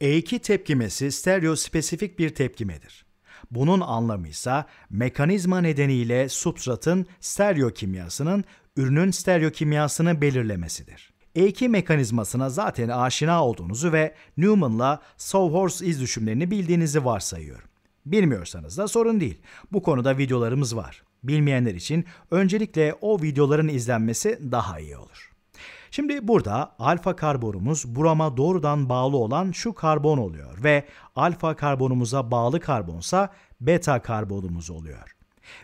E2 tepkimesi stereo stereospesifik bir tepkimedir. Bunun anlamı ise mekanizma nedeniyle substratın stereo kimyasının ürünün stereo kimyasını belirlemesidir. E2 mekanizmasına zaten aşina olduğunuzu ve Newman'la Sawhorse iz düşümlerini bildiğinizi varsayıyorum. Bilmiyorsanız da sorun değil. Bu konuda videolarımız var. Bilmeyenler için öncelikle o videoların izlenmesi daha iyi olur. Şimdi burada alfa karbonumuz burama doğrudan bağlı olan şu karbon oluyor ve alfa karbonumuza bağlı karbonsa beta karbonumuz oluyor.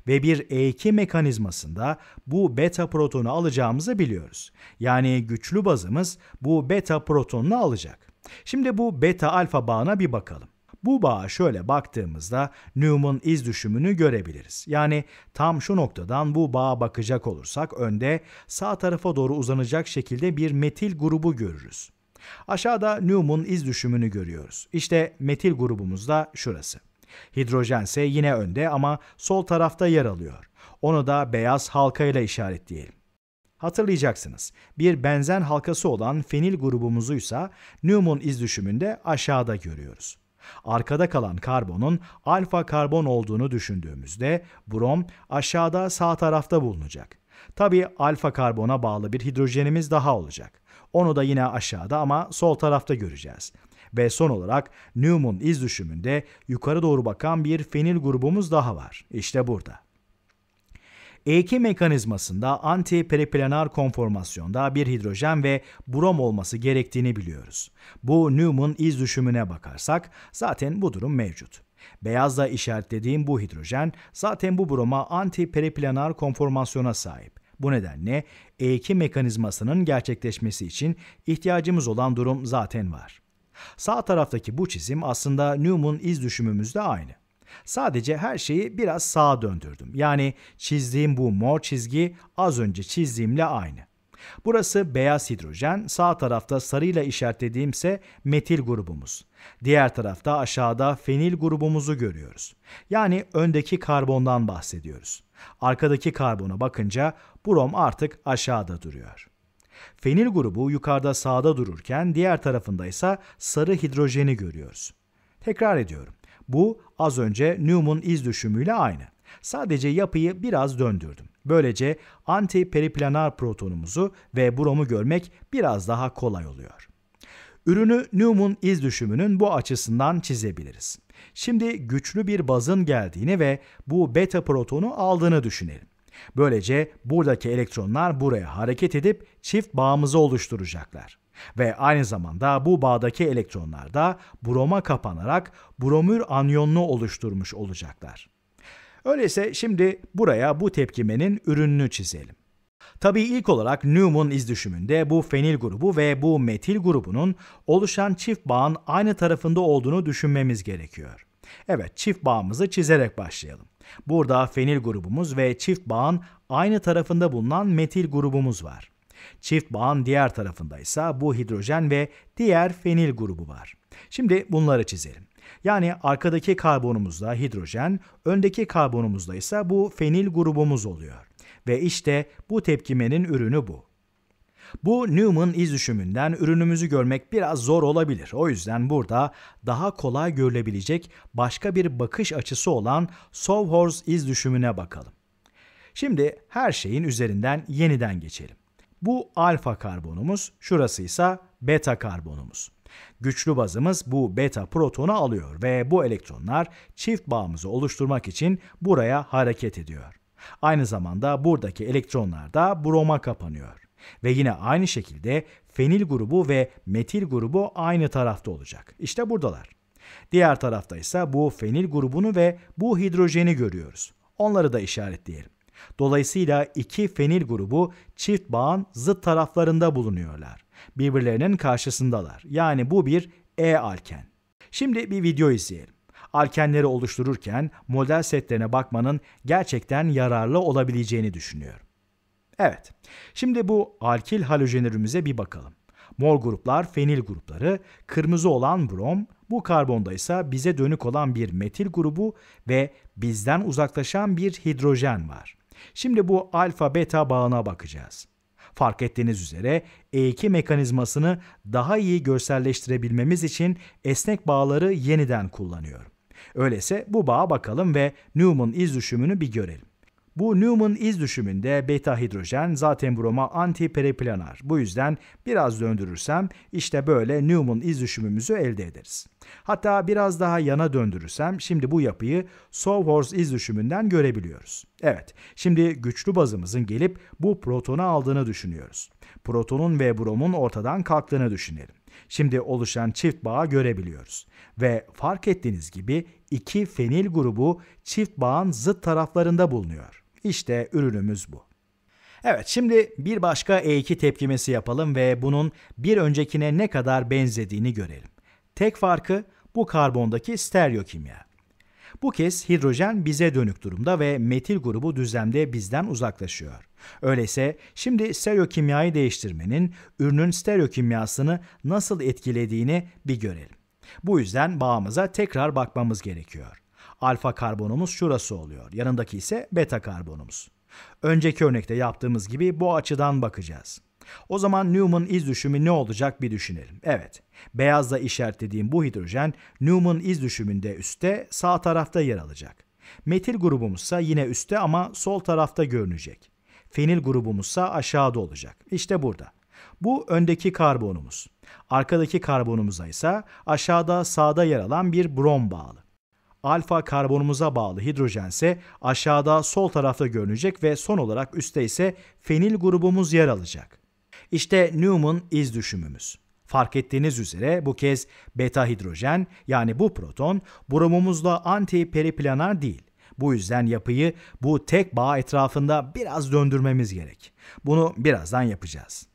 Ve bir E2 mekanizmasında bu beta protonu alacağımızı biliyoruz. Yani güçlü bazımız bu beta protonunu alacak. Şimdi bu beta alfa bağına bir bakalım. Bu bağa şöyle baktığımızda Newman iz düşümünü görebiliriz. Yani tam şu noktadan bu bağa bakacak olursak önde sağ tarafa doğru uzanacak şekilde bir metil grubu görürüz. Aşağıda Newman iz düşümünü görüyoruz. İşte metil grubumuz da şurası. Hidrojen ise yine önde ama sol tarafta yer alıyor. Onu da beyaz halkayla işaretleyelim. Hatırlayacaksınız. Bir benzen halkası olan fenil grubumuzuysa ise iz düşümünde aşağıda görüyoruz. Arkada kalan karbonun alfa karbon olduğunu düşündüğümüzde brom aşağıda sağ tarafta bulunacak. Tabii alfa karbona bağlı bir hidrojenimiz daha olacak. Onu da yine aşağıda ama sol tarafta göreceğiz. Ve son olarak Newman iz düşümünde yukarı doğru bakan bir fenil grubumuz daha var. İşte burada. EK mekanizmasında anti antipreplanar konformasyonda bir hidrojen ve brom olması gerektiğini biliyoruz. Bu Newman iz düşümüne bakarsak zaten bu durum mevcut. Beyazla işaretlediğim bu hidrojen zaten bu broma anti antipreplanar konformasyona sahip. Bu nedenle E2 mekanizmasının gerçekleşmesi için ihtiyacımız olan durum zaten var. Sağ taraftaki bu çizim aslında Newman iz düşümümüzde aynı. Sadece her şeyi biraz sağa döndürdüm. Yani çizdiğim bu mor çizgi az önce çizdiğimle aynı. Burası beyaz hidrojen, sağ tarafta sarıyla işaretlediğimse metil grubumuz. Diğer tarafta aşağıda fenil grubumuzu görüyoruz. Yani öndeki karbondan bahsediyoruz. Arkadaki karbona bakınca brom artık aşağıda duruyor. Fenil grubu yukarıda sağda dururken diğer tarafında ise sarı hidrojeni görüyoruz. Tekrar ediyorum. Bu az önce Newman iz düşümüyle aynı. Sadece yapıyı biraz döndürdüm. Böylece antiperiplanar protonumuzu ve bromu görmek biraz daha kolay oluyor. Ürünü Newman iz düşümünün bu açısından çizebiliriz. Şimdi güçlü bir bazın geldiğini ve bu beta protonu aldığını düşünelim. Böylece buradaki elektronlar buraya hareket edip çift bağımızı oluşturacaklar. Ve aynı zamanda bu bağdaki elektronlar da broma kapanarak bromür anyonunu oluşturmuş olacaklar. Öyleyse şimdi buraya bu tepkimenin ürününü çizelim. Tabii ilk olarak Newman izdüşümünde bu fenil grubu ve bu metil grubunun oluşan çift bağın aynı tarafında olduğunu düşünmemiz gerekiyor. Evet, çift bağımızı çizerek başlayalım. Burada fenil grubumuz ve çift bağın aynı tarafında bulunan metil grubumuz var. Çift bağın diğer tarafında ise bu hidrojen ve diğer fenil grubu var. Şimdi bunları çizelim. Yani arkadaki karbonumuzda hidrojen, öndeki karbonumuzda ise bu fenil grubumuz oluyor. Ve işte bu tepkimenin ürünü bu. Bu Newman izdüşümünden ürünümüzü görmek biraz zor olabilir. O yüzden burada daha kolay görülebilecek başka bir bakış açısı olan Sovhorz izdüşümüne bakalım. Şimdi her şeyin üzerinden yeniden geçelim. Bu alfa karbonumuz, şurası ise beta karbonumuz. Güçlü bazımız bu beta protonu alıyor ve bu elektronlar çift bağımızı oluşturmak için buraya hareket ediyor. Aynı zamanda buradaki elektronlar da broma kapanıyor. Ve yine aynı şekilde fenil grubu ve metil grubu aynı tarafta olacak. İşte buradalar. Diğer tarafta ise bu fenil grubunu ve bu hidrojeni görüyoruz. Onları da işaretleyelim. Dolayısıyla iki fenil grubu çift bağın zıt taraflarında bulunuyorlar. Birbirlerinin karşısındalar. Yani bu bir E alken. Şimdi bir video izleyelim. Alkenleri oluştururken model setlerine bakmanın gerçekten yararlı olabileceğini düşünüyorum. Evet, şimdi bu alkil halojenürümüze bir bakalım. Mor gruplar fenil grupları, kırmızı olan brom, bu karbonda ise bize dönük olan bir metil grubu ve bizden uzaklaşan bir hidrojen var. Şimdi bu alfa beta bağına bakacağız. Fark ettiğiniz üzere E2 mekanizmasını daha iyi görselleştirebilmemiz için esnek bağları yeniden kullanıyorum. Öyleyse bu bağa bakalım ve Newman iz düşümünü bir görelim. Bu Newman iz düşümünde beta hidrojen zaten broma antipereplanar. Bu yüzden biraz döndürürsem işte böyle Newman iz düşümümüzü elde ederiz. Hatta biraz daha yana döndürürsem şimdi bu yapıyı Sawhorse iz düşümünden görebiliyoruz. Evet, şimdi güçlü bazımızın gelip bu protonu aldığını düşünüyoruz. Protonun ve bromun ortadan kalktığını düşünelim. Şimdi oluşan çift bağı görebiliyoruz. Ve fark ettiğiniz gibi iki fenil grubu çift bağın zıt taraflarında bulunuyor. İşte ürünümüz bu. Evet şimdi bir başka E2 tepkimesi yapalım ve bunun bir öncekine ne kadar benzediğini görelim. Tek farkı bu karbondaki stereo kimya. Bu kez hidrojen bize dönük durumda ve metil grubu düzlemde bizden uzaklaşıyor. Öyleyse şimdi stereo stereokimyayı değiştirmenin ürünün stereo kimyasını nasıl etkilediğini bir görelim. Bu yüzden bağımıza tekrar bakmamız gerekiyor alfa karbonumuz şurası oluyor. Yanındaki ise beta karbonumuz. Önceki örnekte yaptığımız gibi bu açıdan bakacağız. O zaman Newman iz düşümü ne olacak bir düşünelim. Evet, beyazla işaretlediğim bu hidrojen Newman iz düşümünde üstte sağ tarafta yer alacak. Metil grubumuzsa yine üstte ama sol tarafta görünecek. Fenil grubumuzsa aşağıda olacak. İşte burada. Bu öndeki karbonumuz. Arkadaki karbonumuza ise aşağıda sağda yer alan bir brom bağlı alfa karbonumuza bağlı hidrojense aşağıda sol tarafta görünecek ve son olarak üstte ise fenil grubumuz yer alacak. İşte Newman iz düşümümüz. Fark ettiğiniz üzere bu kez beta hidrojen yani bu proton bromumuzla anti periplanar değil. Bu yüzden yapıyı bu tek bağ etrafında biraz döndürmemiz gerek. Bunu birazdan yapacağız.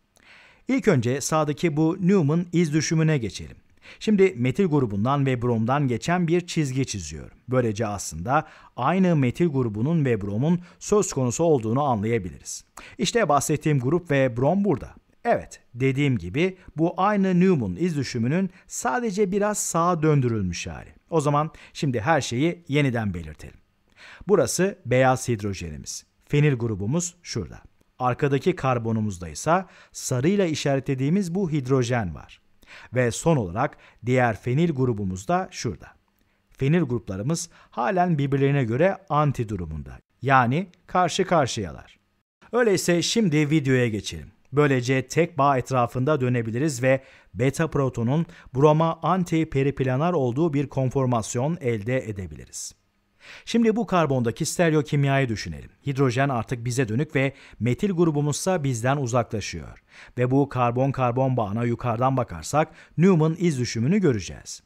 İlk önce sağdaki bu Newman iz düşümüne geçelim. Şimdi metil grubundan ve bromdan geçen bir çizgi çiziyorum. Böylece aslında aynı metil grubunun ve bromun söz konusu olduğunu anlayabiliriz. İşte bahsettiğim grup ve brom burada. Evet, dediğim gibi bu aynı Newman iz düşümünün sadece biraz sağa döndürülmüş hali. O zaman şimdi her şeyi yeniden belirtelim. Burası beyaz hidrojenimiz. Fenil grubumuz şurada. Arkadaki karbonumuzda ise sarıyla işaretlediğimiz bu hidrojen var. Ve son olarak diğer fenil grubumuz da şurada. Fenil gruplarımız halen birbirlerine göre anti durumunda. Yani karşı karşıyalar. Öyleyse şimdi videoya geçelim. Böylece tek bağ etrafında dönebiliriz ve beta protonun broma anti periplanar olduğu bir konformasyon elde edebiliriz. Şimdi bu karbondaki stereokimyayı düşünelim. Hidrojen artık bize dönük ve metil grubumuzsa bizden uzaklaşıyor. Ve bu karbon-karbon bağına yukarıdan bakarsak Newman iz düşümünü göreceğiz.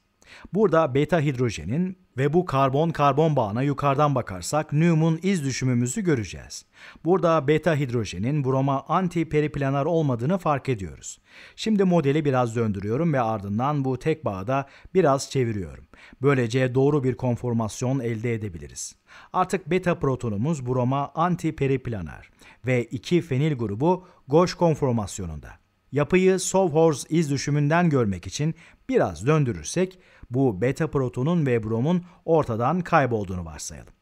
Burada beta hidrojenin ve bu karbon-karbon bağına yukarıdan bakarsak Newman iz düşümümüzü göreceğiz. Burada beta hidrojenin broma anti periplanar olmadığını fark ediyoruz. Şimdi modeli biraz döndürüyorum ve ardından bu tek bağda biraz çeviriyorum. Böylece doğru bir konformasyon elde edebiliriz. Artık beta protonumuz broma anti periplanar ve iki fenil grubu gauche konformasyonunda. Yapıyı Sovhorz iz düşümünden görmek için biraz döndürürsek bu beta protonun ve bromun ortadan kaybolduğunu varsayalım.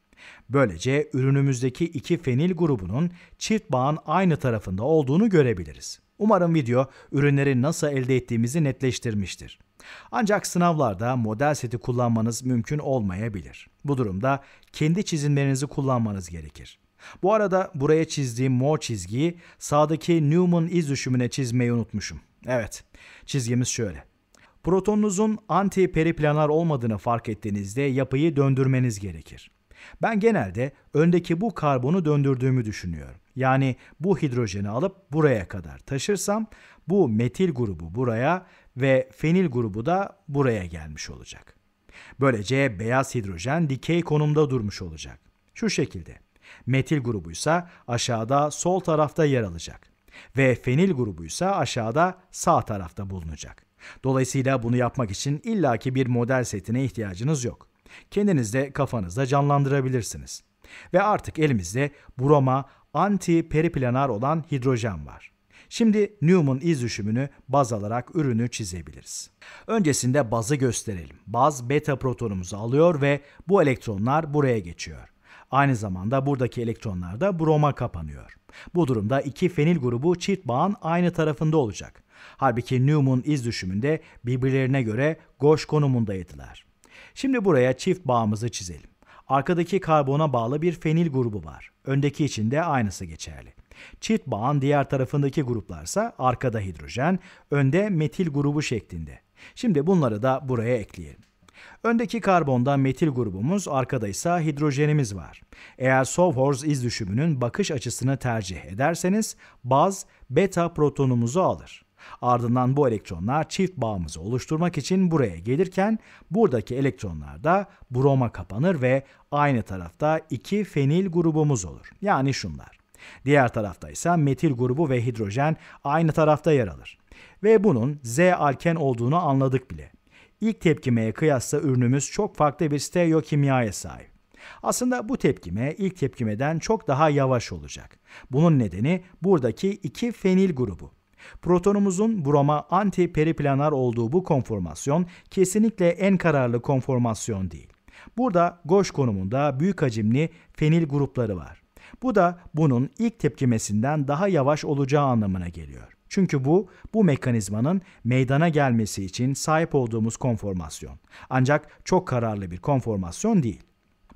Böylece ürünümüzdeki iki fenil grubunun çift bağın aynı tarafında olduğunu görebiliriz. Umarım video ürünleri nasıl elde ettiğimizi netleştirmiştir. Ancak sınavlarda model seti kullanmanız mümkün olmayabilir. Bu durumda kendi çizimlerinizi kullanmanız gerekir. Bu arada buraya çizdiğim mor çizgiyi sağdaki Newman iz düşümüne çizmeyi unutmuşum. Evet, çizgimiz şöyle. Protonunuzun anti-periplanar olmadığını fark ettiğinizde yapıyı döndürmeniz gerekir. Ben genelde öndeki bu karbonu döndürdüğümü düşünüyorum. Yani bu hidrojeni alıp buraya kadar taşırsam bu metil grubu buraya ve fenil grubu da buraya gelmiş olacak. Böylece beyaz hidrojen dikey konumda durmuş olacak. Şu şekilde. Metil grubuysa aşağıda sol tarafta yer alacak ve fenil grubuysa aşağıda sağ tarafta bulunacak. Dolayısıyla bunu yapmak için illaki bir model setine ihtiyacınız yok. Kendiniz de kafanızda canlandırabilirsiniz. Ve artık elimizde broma anti-periplanar olan hidrojen var. Şimdi Newman iz düşümünü baz alarak ürünü çizebiliriz. Öncesinde bazı gösterelim. Baz beta protonumuzu alıyor ve bu elektronlar buraya geçiyor. Aynı zamanda buradaki elektronlar da broma kapanıyor. Bu durumda iki fenil grubu çift bağın aynı tarafında olacak. Halbuki Newman iz düşümünde birbirlerine göre goş konumundaydılar. Şimdi buraya çift bağımızı çizelim. Arkadaki karbona bağlı bir fenil grubu var. Öndeki için de aynısı geçerli. Çift bağın diğer tarafındaki gruplarsa arkada hidrojen, önde metil grubu şeklinde. Şimdi bunları da buraya ekleyelim. Öndeki karbonda metil grubumuz, arkada ise hidrojenimiz var. Eğer iz düşümünün bakış açısını tercih ederseniz baz beta protonumuzu alır. Ardından bu elektronlar çift bağımızı oluşturmak için buraya gelirken buradaki elektronlar da broma kapanır ve aynı tarafta iki fenil grubumuz olur. Yani şunlar. Diğer tarafta ise metil grubu ve hidrojen aynı tarafta yer alır. Ve bunun Z alken olduğunu anladık bile. İlk tepkimeye kıyasla ürünümüz çok farklı bir stereo stereokimyaya sahip. Aslında bu tepkime ilk tepkimeden çok daha yavaş olacak. Bunun nedeni buradaki iki fenil grubu. Protonumuzun broma anti-periplanar olduğu bu konformasyon kesinlikle en kararlı konformasyon değil. Burada goş konumunda büyük hacimli fenil grupları var. Bu da bunun ilk tepkimesinden daha yavaş olacağı anlamına geliyor. Çünkü bu, bu mekanizmanın meydana gelmesi için sahip olduğumuz konformasyon. Ancak çok kararlı bir konformasyon değil.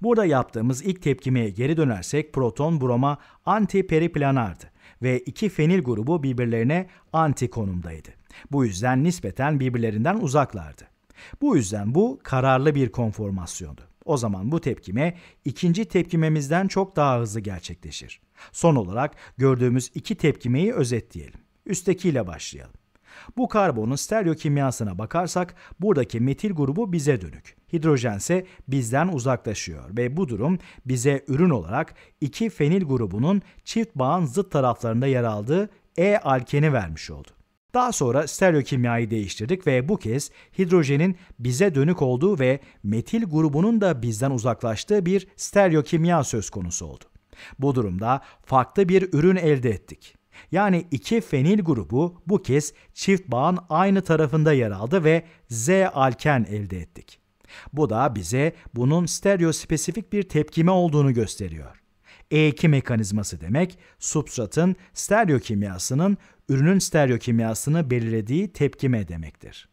Burada yaptığımız ilk tepkimeye geri dönersek proton broma antiperiplanardı ve iki fenil grubu birbirlerine anti konumdaydı. Bu yüzden nispeten birbirlerinden uzaklardı. Bu yüzden bu kararlı bir konformasyondu. O zaman bu tepkime ikinci tepkimemizden çok daha hızlı gerçekleşir. Son olarak gördüğümüz iki tepkimeyi özetleyelim. Üsttekiyle başlayalım. Bu karbonun stereo kimyasına bakarsak buradaki metil grubu bize dönük. Hidrojen ise bizden uzaklaşıyor ve bu durum bize ürün olarak iki fenil grubunun çift bağın zıt taraflarında yer aldığı E alkeni vermiş oldu. Daha sonra stereo kimyayı değiştirdik ve bu kez hidrojenin bize dönük olduğu ve metil grubunun da bizden uzaklaştığı bir stereo kimya söz konusu oldu. Bu durumda farklı bir ürün elde ettik. Yani iki fenil grubu bu kez çift bağın aynı tarafında yer aldı ve Z alken elde ettik. Bu da bize bunun stereospesifik bir tepkime olduğunu gösteriyor. E2 mekanizması demek, substratın stereokimyasının ürünün stereokimyasını belirlediği tepkime demektir.